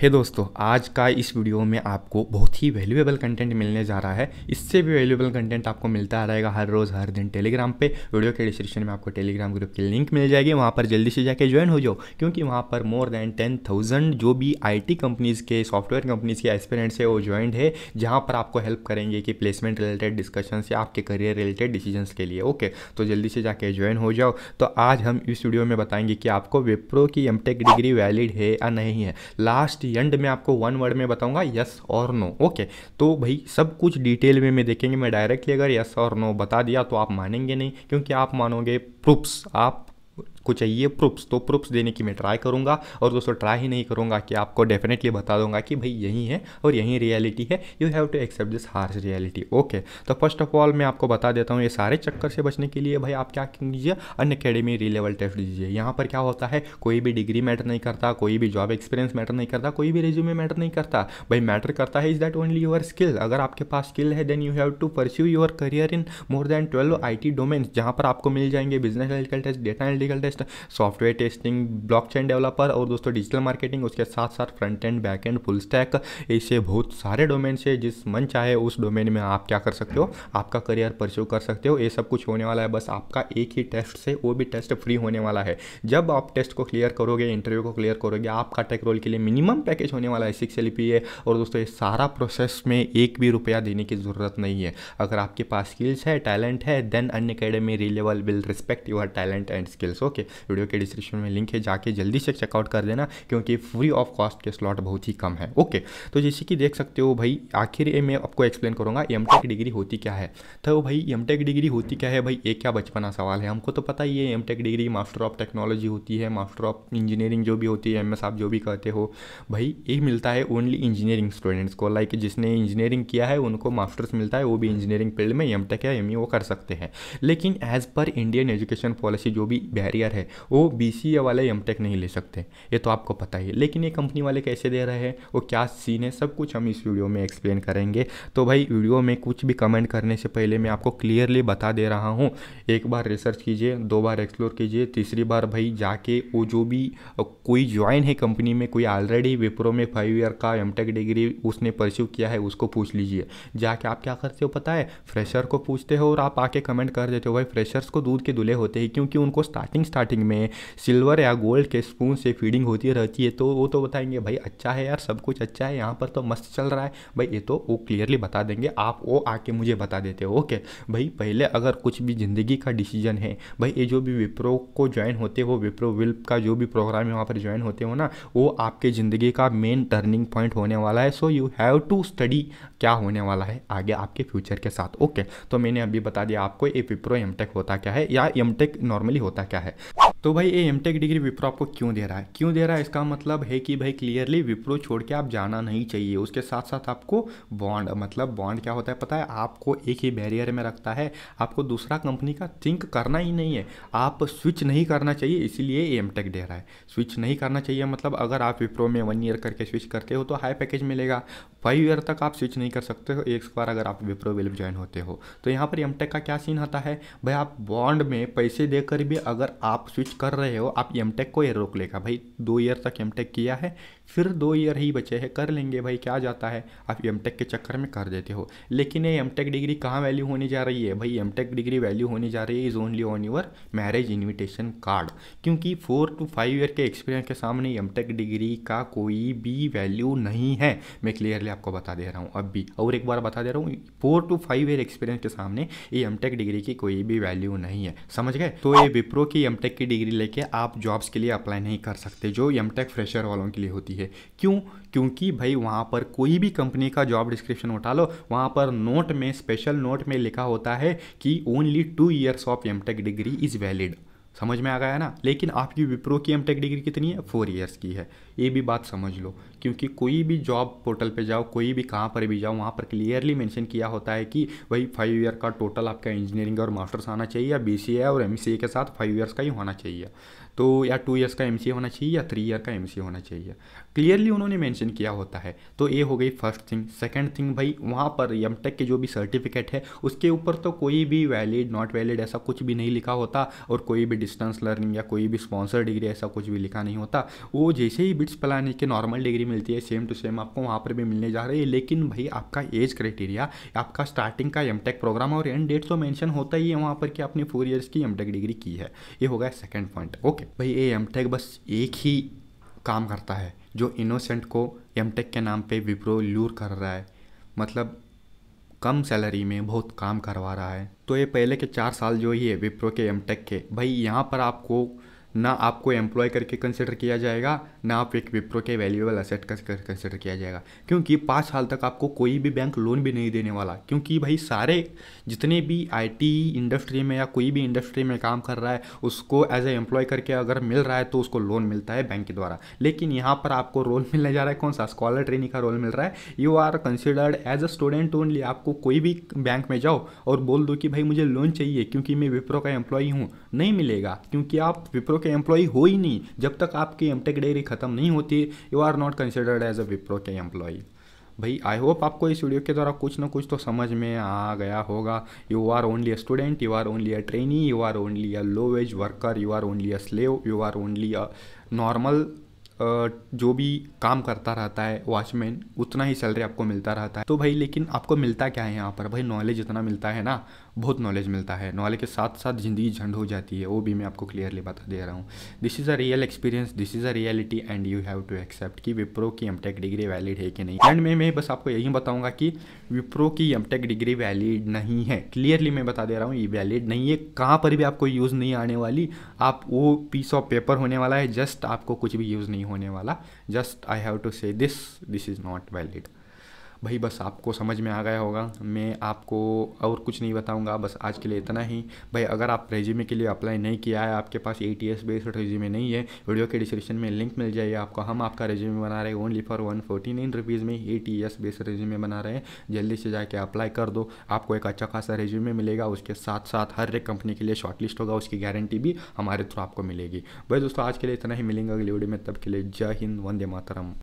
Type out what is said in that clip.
हे hey दोस्तों आज का इस वीडियो में आपको बहुत ही वैल्यूएबल कंटेंट मिलने जा रहा है इससे भी वैल्यूएबल कंटेंट आपको मिलता रहेगा हर रोज़ हर दिन टेलीग्राम पे वीडियो के डिस्क्रिप्शन में आपको टेलीग्राम ग्रुप की लिंक मिल जाएगी वहाँ पर जल्दी से जाके ज्वाइन हो जाओ क्योंकि वहाँ पर मोर देन टेन थाउजेंड जो भी आई कंपनीज़ के सॉफ्टवेयर कंपनीज़ के एक्सपेरेंट्स है वो ज्वाइंट है जहाँ पर आपको हेल्प करेंगे कि प्लेसमेंट रिलेटेड डिस्कशन या आपके करियर रिलेटेड डिसीजन के लिए ओके तो जल्दी से जाके ज्वाइन हो जाओ तो आज हम इस वीडियो में बताएंगे कि आपको विप्रो की एम डिग्री वैलिड है या नहीं है लास्ट एंड में आपको वन वर्ड में बताऊंगा यस और नो ओके तो भाई सब कुछ डिटेल में मैं देखेंगे मैं डायरेक्टली अगर यस और नो बता दिया तो आप मानेंगे नहीं क्योंकि आप मानोगे प्रूफ्स आप को चाहिए प्रूफ्स तो प्रूफ्स देने की मैं ट्राई करूंगा और दोस्तों ट्राई ही नहीं करूँगा कि आपको डेफिनेटली बता दूंगा कि भाई यही है और यही रियलिटी है you have to accept this harsh reality okay तो फर्स्ट ऑफ ऑल मैं आपको बता देता हूँ ये सारे चक्कर से बचने के लिए भाई आप क्या कीजिए Unacademy Relevel test दीजिए यहाँ पर क्या होता है कोई भी डिग्री मैटर नहीं करता कोई भी जॉब एक्सपीरियंस मैटर नहीं करता कोई भी रिज्यूमे मैटर नहीं करता भाई मैटर करता है is that only your skill अगर आपके पास स्किल है then you have to pursue your career in more than twelve I T domains पर आपको मिल जाएंगे बिजनेस एलिकल टेस्ट डेटा एलिकल test test software testing blockchain developer और दोस्तों डिजिटल मार्केटिंग उसके साथ साथ front end back end full stack ऐसे बहुत सारे डोमेन से जिस मन चाहे उस डोमेन में आप क्या कर सकते हो आपका करियर परस्यू कर सकते हो ये सब कुछ होने वाला है बस आपका एक ही टेस्ट से वो भी टेस्ट फ्री होने वाला है जब आप टेस्ट को क्लियर करोगे इंटरव्यू को क्लियर करोगे आपका टेक रोल के लिए मिनिमम पैकेज होने वाला है सिक्स एल और दोस्तों ये सारा प्रोसेस में एक भी रुपया देने की ज़रूरत नहीं है अगर आपके पास स्किल्स है टैलेंट है then Unacademy Relevel will respect your talent and skills okay के वीडियो के डिस्क्रिप्शन में लिंक है जाके जल्दी से चेकआउट कर देना क्योंकि फ्री ऑफ कॉस्ट के स्लॉट बहुत ही कम है ओके तो जैसे कि देख सकते हो भाई आखिर ये मैं आपको एक्सप्लेन करूँगा एम टेक डिग्री होती क्या है तो भाई एम टेक डिग्री होती क्या है भाई ये क्या बचपना सवाल है हमको तो पता ही है M tech degree master of technology होती है मास्टर ऑफ इंजीनियरिंग जो भी होती है एम एस आप जो भी कहते हो भाई ये मिलता है ओनली इंजीनियरिंग स्टूडेंट्स को लाइक जिसने इंजीनियरिंग किया है उनको मास्टर्स मिलता है वो भी इंजीनियरिंग फील्ड में एम टेक या एम वो e कर सकते हैं लेकिन as per Indian education policy जो भी बैरियर हायर है वो बी सी ए वाले एम टेक नहीं ले सकते ये तो आपको पता ही है लेकिन ये कंपनी वाले कैसे दे रहे हैं वो क्या सीन है सब कुछ हम इस वीडियो में एक्सप्लेन करेंगे तो भाई वीडियो में कुछ भी कमेंट करने से पहले मैं आपको क्लियरली बता दे रहा हूँ एक बार रिसर्च कीजिए दो बार एक्सप्लोर कीजिए तीसरी बार भाई जाके वो जो भी कोई ज्वाइन है कंपनी में कोई ऑलरेडी विप्रो में फाइव ईयर का एम डिग्री उसने परस्यू किया है उसको पूछ लीजिए जाके आप क्या करते हो पता है फ्रेशर को पूछते हो और आप आके कमेंट कर देते हो भाई फ्रेशर्स को दूध के दुले होते हैं क्योंकि उनको स्टार्टिंग स्टार्ट स्टार्टिंग में सिल्वर या गोल्ड के स्पून से फीडिंग होती रहती है तो वो तो बताएंगे भाई अच्छा है यार सब कुछ अच्छा है यहाँ पर तो मस्त चल रहा है भाई ये तो वो क्लियरली बता देंगे आप वो आके मुझे बता देते हो ओके भाई पहले अगर कुछ भी ज़िंदगी का डिसीजन है भाई ये जो भी विप्रो को ज्वाइन होते हो विप्रो विल्प का जो भी प्रोग्राम है वहाँ पर ज्वाइन होते हो ना वो आपके ज़िंदगी का मेन टर्निंग पॉइंट होने वाला है so you have to study क्या होने वाला है आगे आपके फ्यूचर के साथ ओके तो मैंने अभी बता दिया आपको ये विप्रो एम होता क्या है या एम नॉर्मली होता क्या है तो भाई ये टेक डिग्री विप्रो आपको क्यों दे रहा है क्यों दे रहा है इसका मतलब है कि भाई क्लियरली विप्रो छोड़ के आप जाना नहीं चाहिए उसके साथ साथ आपको बॉन्ड मतलब बॉन्ड क्या होता है पता है आपको एक ही बैरियर में रखता है आपको दूसरा कंपनी का थिंक करना ही नहीं है आप स्विच नहीं करना चाहिए इसीलिए एम टेक दे रहा है स्विच नहीं करना चाहिए मतलब अगर आप विप्रो में वन ईयर करके स्विच करते हो तो हाई पैकेज मिलेगा फाइव ईयर तक आप स्विच नहीं कर सकते हो एक बार अगर आप विप्रो वेल्व ज्वाइन होते हो तो यहाँ पर एमटेक का क्या सीन आता है भाई आप बॉन्ड में पैसे देकर भी अगर आप स्विच कुछ कर रहे हो आप एम को ये रोक लेगा भाई दो ईयर तक एम किया है फिर दो ईयर ही बचे हैं कर लेंगे भाई क्या जाता है आप एम के चक्कर में कर देते हो लेकिन ये एम डिग्री कहाँ वैल्यू होने जा रही है भाई एम डिग्री वैल्यू होने जा रही है is only on your marriage invitation card क्योंकि फोर टू फाइव ईयर के एक्सपीरियंस के सामने एम डिग्री का कोई भी वैल्यू नहीं है मैं क्लियरली आपको बता दे रहा हूँ अब भी और एक बार बता दे रहा हूँ four to five year experience के सामने ये एम डिग्री की कोई भी वैल्यू नहीं है समझ गए तो ये विप्रो की एम की डिग्री डिग्री लेके आप जॉब्स के लिए अप्लाई नहीं कर सकते जो एम टेक फ्रेशर वालों के लिए होती है क्यों क्योंकि भाई वहाँ पर कोई भी कंपनी का जॉब डिस्क्रिप्शन उठा लो वहाँ पर नोट में स्पेशल नोट में लिखा होता है कि only two years of M degree is valid समझ में आ गया ना लेकिन आपकी विप्रो की एम टेक डिग्री कितनी है फोर इयर्स की है ये भी बात समझ लो क्योंकि कोई भी जॉब पोर्टल पे जाओ कोई भी कहाँ पर भी जाओ वहाँ पर क्लियरली मेंशन किया होता है कि भाई फाइव ईयर का टोटल आपका इंजीनियरिंग और मास्टर्स आना चाहिए या बी और एम के साथ फाइव ईयर्स का ही होना चाहिए तो या टू ईयर्स का एम होना चाहिए या थ्री ईयर का एम होना चाहिए क्लियरली उन्होंने मैंशन किया होता है तो ये हो गई फर्स्ट थिंग सेकेंड थिंग भाई वहाँ पर एम के जो भी सर्टिफिकेट है उसके ऊपर तो कोई भी वैलिड नॉट वैलिड ऐसा कुछ भी नहीं लिखा होता और कोई भी डिस्टेंस लर्निंग या कोई भी स्पॉन्सर डिग्री ऐसा कुछ भी लिखा नहीं होता वो जैसे ही बिट्स पलाने के नॉर्मल डिग्री मिलती है सेम टू सेम आपको वहाँ पर भी मिलने जा रही है लेकिन भाई आपका एज क्राइटेरिया आपका स्टार्टिंग का एम प्रोग्राम और एंड डेट तो मैंशन होता ही है वहाँ पर कि आपने फोर ईयर्स की एम डिग्री की है ये होगा सेकेंड पॉइंट ओके ओके भाई ये एम टेक बस एक ही काम करता है जो इनोसेंट को एम टेक के नाम पे विप्रो लूर कर रहा है मतलब कम सैलरी में बहुत काम करवा रहा है तो ये पहले के चार साल जो ही है विप्रो के एम टेक के भाई यहाँ पर आपको ना आपको एम्प्लॉय करके कंसिडर किया जाएगा ना आप एक विप्रो के वैल्यूएबल असेट कंसिडर किया जाएगा क्योंकि पाँच साल तक आपको कोई भी बैंक लोन भी नहीं देने वाला क्योंकि भाई सारे जितने भी आईटी इंडस्ट्री में या कोई भी इंडस्ट्री में काम कर रहा है उसको एज ए एम्प्लॉय करके अगर मिल रहा है तो उसको लोन मिलता है बैंक के द्वारा लेकिन यहाँ पर आपको रोल मिलने जा रहा है कौन सा स्कॉलर ट्रेनिंग का रोल मिल रहा है you are considered as a student only आपको कोई भी बैंक में जाओ और बोल दो कि भाई मुझे लोन चाहिए क्योंकि मैं विप्रो का एम्प्लॉय हूँ नहीं मिलेगा क्योंकि आप विप्रो के एम्प्लॉय हो ही नहीं जब तक आपकी एमटेक डायरी खत्म नहीं होती you are not considered as a Wipro के एम्प्लॉय भाई आई होप आपको इस वीडियो के द्वारा कुछ ना कुछ तो समझ में आ गया होगा you are only a student you are only a trainee you are only a low wage worker you are only a slave you are only a normal जो भी काम करता रहता है वॉचमैन उतना ही सैलरी आपको मिलता रहता है तो भाई लेकिन आपको मिलता क्या है यहाँ पर भाई नॉलेज इतना मिलता है ना बहुत नॉलेज मिलता है नॉलेज के साथ साथ ज़िंदगी झंड हो जाती है वो भी मैं आपको क्लियरली बता दे रहा हूँ this is a real experience this is a reality and you have to accept कि विप्रो की एम डिग्री वैलिड है कि नहीं एंड मैं मैं बस आपको यही बताऊँगा कि विप्रो की एम डिग्री वैलिड नहीं है क्लियरली मैं बता दे रहा हूँ ये वैलिड नहीं है कहाँ पर भी आपको यूज़ नहीं आने वाली आप वो पीस ऑफ पेपर होने वाला है जस्ट आपको कुछ भी यूज़ नहीं होने वाला just I have to say this this is not valid भाई बस आपको समझ में आ गया होगा मैं आपको और कुछ नहीं बताऊँगा बस आज के लिए इतना ही भाई अगर आप रेज्यूमे के लिए अप्लाई नहीं किया है आपके पास A T S based resume नहीं है वीडियो के डिस्क्रिप्शन में लिंक मिल जाएगी आपको हम आपका रेज्यूमे बना रहे हैं only for one forty nine rupees में A T S based resume बना रहे हैं जल्दी से जाके अप्लाई कर दो आपको एक अच्छा खासा रेज्यूमे मिलेगा उसके साथ साथ हर एक कंपनी के लिए शॉर्ट लिस्ट होगा उसकी गारंटी भी हमारे थ्रू आपको मिलेगी भाई दोस्तों आज के लिए इतना ही मिलेंगे अगले वीडियो में तब के लिए जय हिंद वंदे मातरम